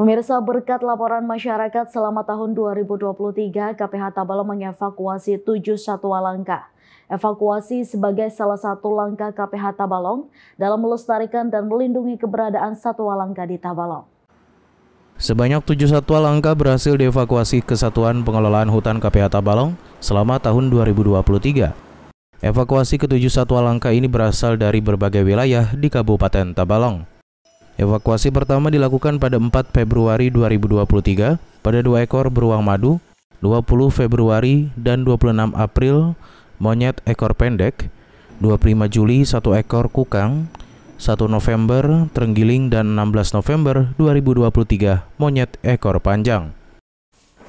Pemirsa berkat laporan masyarakat selama tahun 2023, KPH Tabalong mengevakuasi tujuh satwa langka. Evakuasi sebagai salah satu langkah KPH Tabalong dalam melestarikan dan melindungi keberadaan satwa langka di Tabalong. Sebanyak tujuh satwa langka berhasil dievakuasi ke Satuan Pengelolaan Hutan KPH Tabalong selama tahun 2023. Evakuasi ketujuh satwa langka ini berasal dari berbagai wilayah di Kabupaten Tabalong. Evakuasi pertama dilakukan pada 4 Februari 2023 pada dua ekor beruang madu, 20 Februari dan 26 April monyet ekor pendek, 25 Juli satu ekor kukang, 1 November terenggiling dan 16 November 2023 monyet ekor panjang.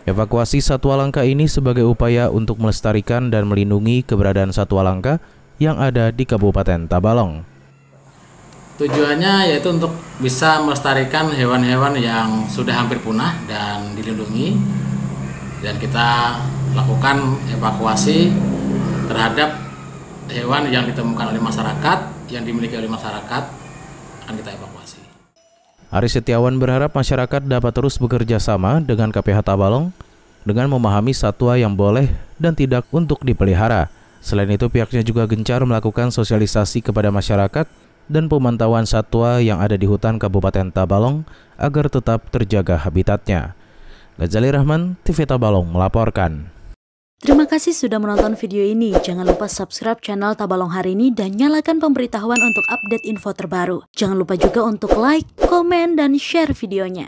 Evakuasi satwa langka ini sebagai upaya untuk melestarikan dan melindungi keberadaan satwa langka yang ada di Kabupaten Tabalong. Tujuannya yaitu untuk bisa melestarikan hewan-hewan yang sudah hampir punah dan dilindungi dan kita lakukan evakuasi terhadap hewan yang ditemukan oleh masyarakat yang dimiliki oleh masyarakat akan kita evakuasi. Ari Setiawan berharap masyarakat dapat terus bekerja sama dengan KPH Tabalong dengan memahami satwa yang boleh dan tidak untuk dipelihara. Selain itu pihaknya juga gencar melakukan sosialisasi kepada masyarakat dan pemantauan satwa yang ada di hutan Kabupaten Tabalong agar tetap terjaga habitatnya. Gazali Rahman, TV Tabalong melaporkan. Terima kasih sudah menonton video ini. Jangan lupa subscribe channel Tabalong hari ini dan nyalakan pemberitahuan untuk update info terbaru. Jangan lupa juga untuk like, komen, dan share videonya.